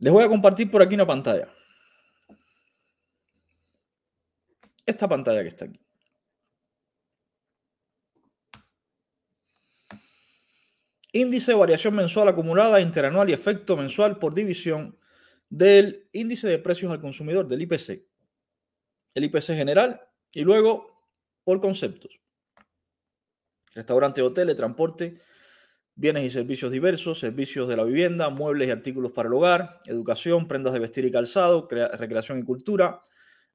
Les voy a compartir por aquí una pantalla. Esta pantalla que está aquí. Índice de variación mensual acumulada interanual y efecto mensual por división del índice de precios al consumidor, del IPC. El IPC general y luego por conceptos. Restaurante, hotel, transporte, bienes y servicios diversos, servicios de la vivienda, muebles y artículos para el hogar, educación, prendas de vestir y calzado, recreación y cultura,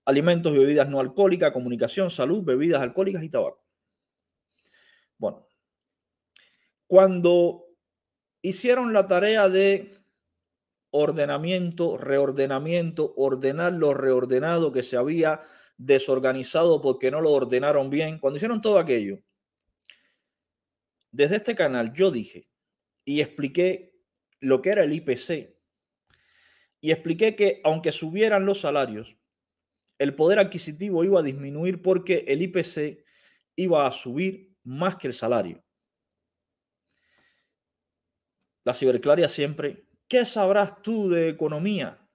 alimentos y bebidas no alcohólicas, comunicación, salud, bebidas alcohólicas y tabaco. Bueno, cuando hicieron la tarea de ordenamiento, reordenamiento, ordenar lo reordenado que se había desorganizado porque no lo ordenaron bien, cuando hicieron todo aquello, desde este canal yo dije y expliqué lo que era el IPC y expliqué que aunque subieran los salarios, el poder adquisitivo iba a disminuir porque el IPC iba a subir más que el salario. La ciberclaria siempre, ¿qué sabrás tú de economía?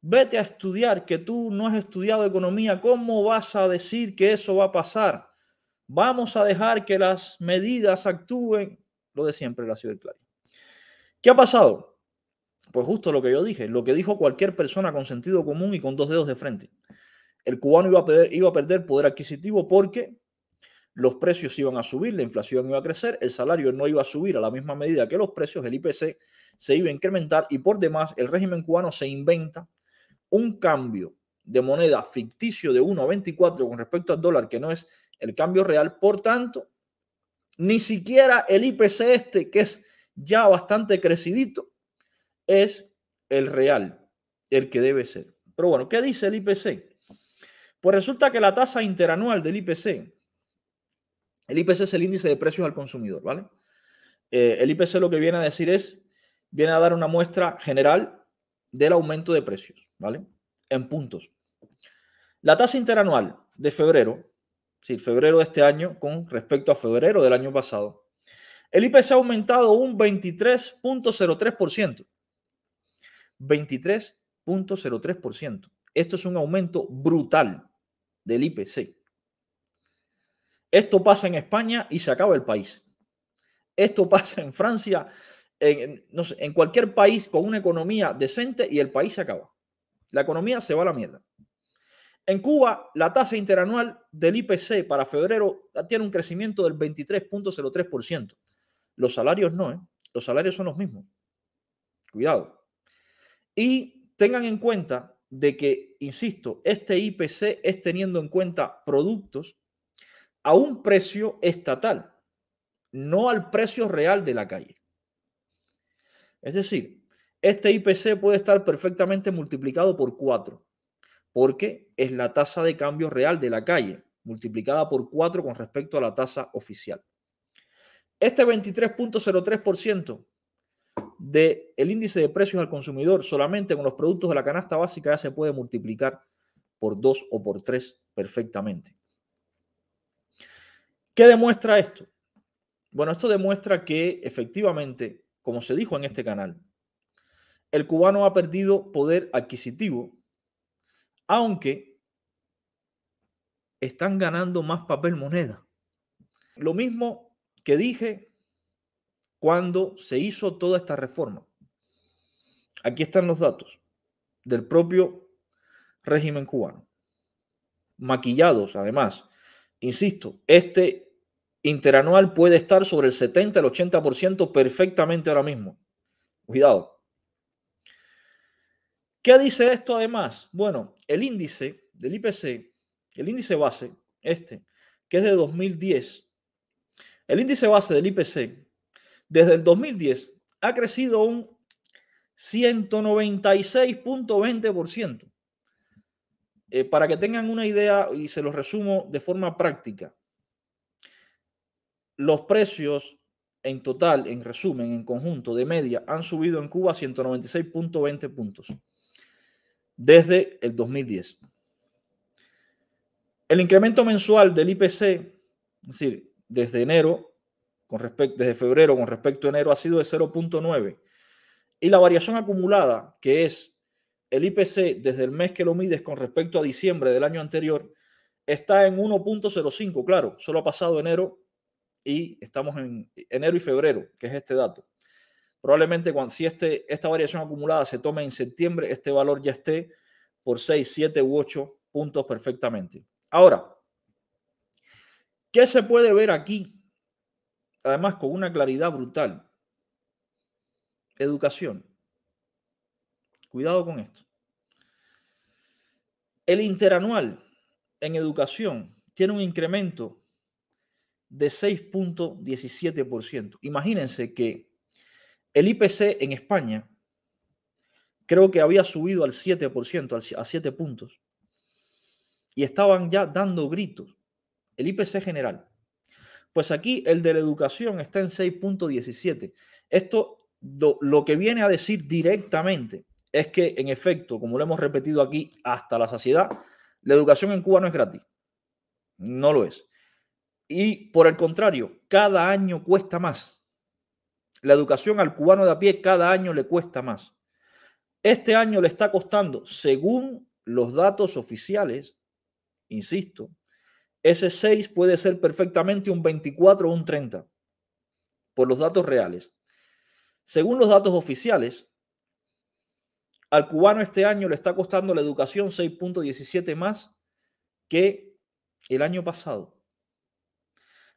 Vete a estudiar, que tú no has estudiado economía, ¿cómo vas a decir que eso va a pasar? Vamos a dejar que las medidas actúen, lo de siempre, la claro. ¿Qué ha pasado? Pues justo lo que yo dije, lo que dijo cualquier persona con sentido común y con dos dedos de frente. El cubano iba a perder, iba a perder poder adquisitivo porque los precios iban a subir, la inflación iba a crecer, el salario no iba a subir a la misma medida que los precios, el IPC se iba a incrementar y por demás el régimen cubano se inventa un cambio de moneda ficticio de 1 a 24 con respecto al dólar que no es el cambio real. Por tanto, ni siquiera el IPC este, que es ya bastante crecidito, es el real, el que debe ser. Pero bueno, ¿qué dice el IPC? Pues resulta que la tasa interanual del IPC, el IPC es el índice de precios al consumidor, ¿vale? Eh, el IPC lo que viene a decir es, viene a dar una muestra general del aumento de precios, ¿vale? En puntos. La tasa interanual de febrero sí, febrero de este año con respecto a febrero del año pasado, el IPC ha aumentado un 23.03%. 23.03%. Esto es un aumento brutal del IPC. Esto pasa en España y se acaba el país. Esto pasa en Francia, en cualquier país con una economía decente y el país se acaba. La economía se va a la mierda. En Cuba, la tasa interanual del IPC para febrero tiene un crecimiento del 23.03%. Los salarios no, ¿eh? los salarios son los mismos. Cuidado. Y tengan en cuenta de que, insisto, este IPC es teniendo en cuenta productos a un precio estatal, no al precio real de la calle. Es decir, este IPC puede estar perfectamente multiplicado por 4 porque es la tasa de cambio real de la calle, multiplicada por 4 con respecto a la tasa oficial. Este 23.03% del el índice de precios al consumidor solamente con los productos de la canasta básica ya se puede multiplicar por 2 o por 3 perfectamente. ¿Qué demuestra esto? Bueno, esto demuestra que efectivamente, como se dijo en este canal, el cubano ha perdido poder adquisitivo aunque están ganando más papel moneda. Lo mismo que dije cuando se hizo toda esta reforma. Aquí están los datos del propio régimen cubano. Maquillados, además. Insisto, este interanual puede estar sobre el 70, el 80% perfectamente ahora mismo. Cuidado. ¿Qué dice esto además? Bueno, el índice del IPC, el índice base, este, que es de 2010, el índice base del IPC, desde el 2010, ha crecido un 196.20%. Eh, para que tengan una idea, y se los resumo de forma práctica, los precios en total, en resumen, en conjunto, de media, han subido en Cuba 196.20 puntos desde el 2010. El incremento mensual del IPC, es decir, desde enero, con respecto, desde febrero con respecto a enero, ha sido de 0.9. Y la variación acumulada, que es el IPC desde el mes que lo mides con respecto a diciembre del año anterior, está en 1.05. Claro, solo ha pasado enero y estamos en enero y febrero, que es este dato. Probablemente cuando, si este, esta variación acumulada se tome en septiembre, este valor ya esté por 6, 7 u 8 puntos perfectamente. Ahora, ¿qué se puede ver aquí? Además, con una claridad brutal. Educación. Cuidado con esto. El interanual en educación tiene un incremento de 6.17%. Imagínense que el IPC en España creo que había subido al 7%, a 7 puntos. Y estaban ya dando gritos. El IPC general. Pues aquí el de la educación está en 6.17. Esto lo, lo, que viene a decir directamente es que, en efecto, como lo hemos repetido aquí hasta la saciedad, la educación en Cuba no es gratis. No lo es. Y por el contrario, cada año cuesta más. La educación al cubano de a pie cada año le cuesta más. Este año le está costando, según los datos oficiales, insisto, ese 6 puede ser perfectamente un 24 o un 30, por los datos reales. Según los datos oficiales, al cubano este año le está costando la educación 6.17 más que el año pasado.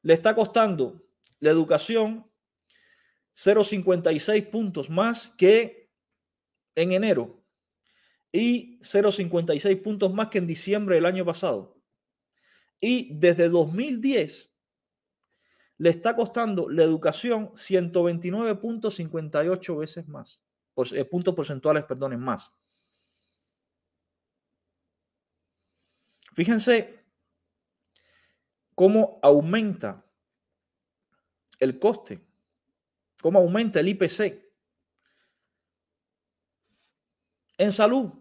Le está costando la educación 0,56 puntos más que en enero y 0,56 puntos más que en diciembre del año pasado. Y desde 2010 le está costando la educación 129.58 veces más, eh, puntos porcentuales, perdonen, más. Fíjense cómo aumenta el coste cómo aumenta el IPC. En salud,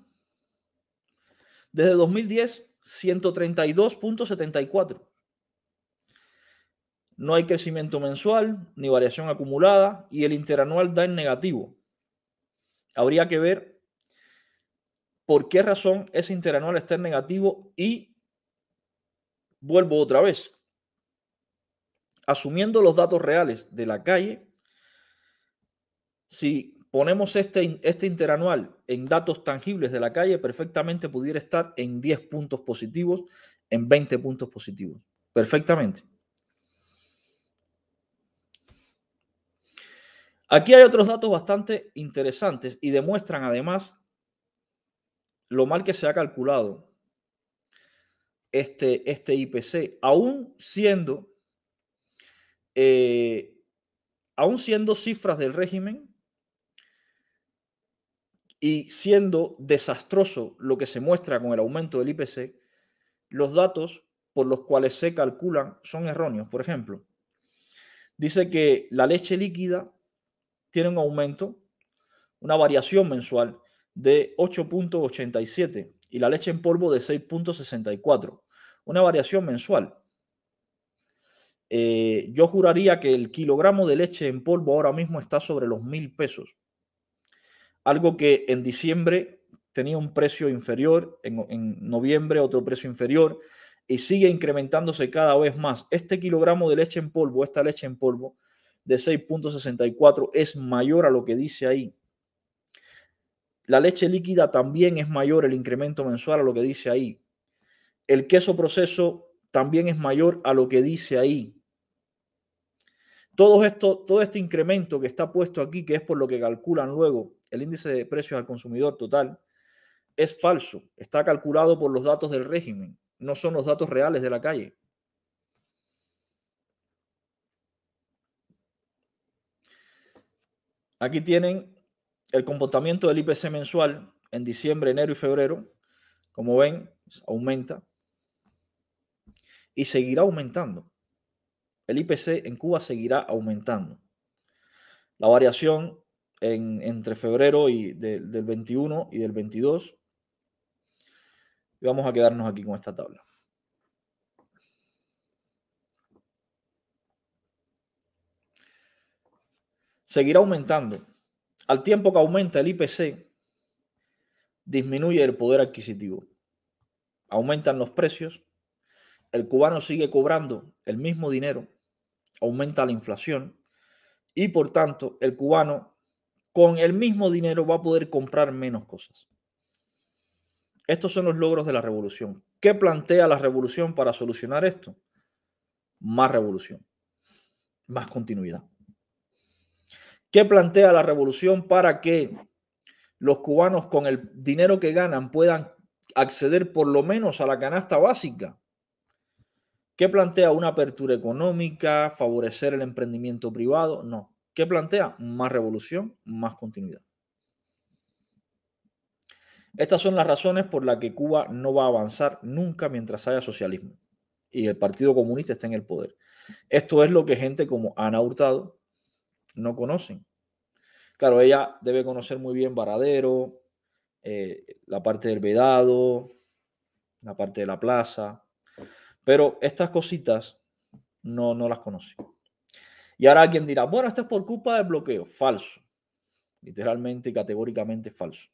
desde 2010, 132.74. No hay crecimiento mensual ni variación acumulada y el interanual da en negativo. Habría que ver por qué razón ese interanual está en negativo y vuelvo otra vez. Asumiendo los datos reales de la calle, si ponemos este, este interanual en datos tangibles de la calle, perfectamente pudiera estar en 10 puntos positivos, en 20 puntos positivos. Perfectamente. Aquí hay otros datos bastante interesantes y demuestran además lo mal que se ha calculado este, este IPC, aún siendo, eh, aún siendo cifras del régimen y siendo desastroso lo que se muestra con el aumento del IPC, los datos por los cuales se calculan son erróneos. Por ejemplo, dice que la leche líquida tiene un aumento, una variación mensual de 8.87 y la leche en polvo de 6.64, una variación mensual. Eh, yo juraría que el kilogramo de leche en polvo ahora mismo está sobre los mil pesos algo que en diciembre tenía un precio inferior, en, noviembre otro precio inferior, y sigue incrementándose cada vez más. Este kilogramo de leche en polvo, esta leche en polvo de 6.64 es mayor a lo que dice ahí. La leche líquida también es mayor el incremento mensual a lo que dice ahí. El queso proceso también es mayor a lo que dice ahí. Todo, esto, todo este incremento que está puesto aquí, que es por lo que calculan luego el índice de precios al consumidor total, es falso. Está calculado por los datos del régimen, no son los datos reales de la calle. Aquí tienen el comportamiento del IPC mensual en diciembre, enero y febrero. Como ven, aumenta y seguirá aumentando el IPC en Cuba seguirá aumentando. La variación entre febrero y del 21 y del 22. Y vamos a quedarnos aquí con esta tabla. Seguirá aumentando. Al tiempo que aumenta el IPC, disminuye el poder adquisitivo. Aumentan los precios. El cubano sigue cobrando el mismo dinero aumenta la inflación y por tanto el cubano con el mismo dinero va a poder comprar menos cosas. Estos son los logros de la revolución. ¿Qué plantea la revolución para solucionar esto? Más revolución, más continuidad. ¿Qué plantea la revolución para que los cubanos con el dinero que ganan puedan acceder por lo menos a la canasta básica? ¿Qué plantea una apertura económica, favorecer el emprendimiento privado? No. ¿Qué plantea? Más revolución, más continuidad. Estas son las razones por las que Cuba no va a avanzar nunca mientras haya socialismo y el Partido Comunista esté en el poder. Esto es lo que gente como Ana Hurtado no conocen. Claro, ella debe conocer muy bien Varadero, eh, la parte del Vedado, la parte de la plaza, pero estas cositas no, no las conoce. Y ahora alguien dirá, bueno, esto es por culpa del bloqueo. Falso. Literalmente categóricamente falso.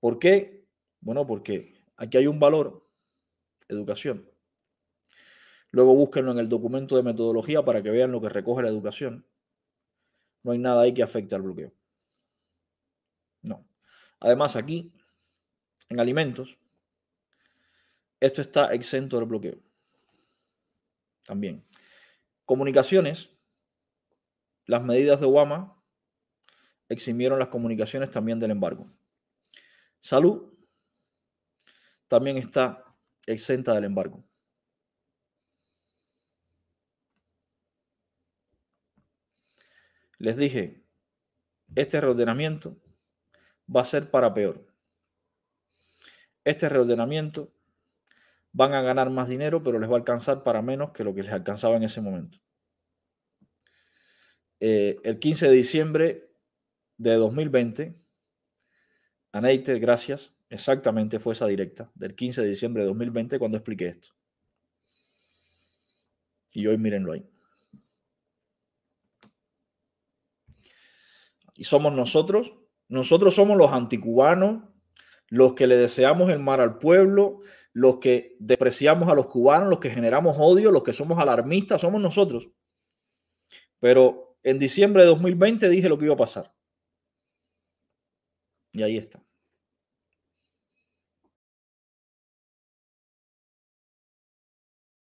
¿Por qué? Bueno, porque aquí hay un valor, educación. Luego búsquenlo en el documento de metodología para que vean lo que recoge la educación. No hay nada ahí que afecte al bloqueo. No. Además, aquí, en alimentos, esto está exento del bloqueo. También. Comunicaciones. Las medidas de Obama eximieron las comunicaciones también del embargo. Salud también está exenta del embargo. Les dije, este reordenamiento va a ser para peor. Este reordenamiento van a ganar más dinero, pero les va a alcanzar para menos que lo que les alcanzaba en ese momento. Eh, el 15 de diciembre de 2020, Aneite, gracias, exactamente fue esa directa, del 15 de diciembre de 2020 cuando expliqué esto. Y hoy mírenlo ahí. Y somos nosotros, nosotros somos los anticubanos los que le deseamos el mal al pueblo, los que despreciamos a los cubanos, los que generamos odio, los que somos alarmistas, somos nosotros. Pero en diciembre de 2020 dije lo que iba a pasar. Y ahí está.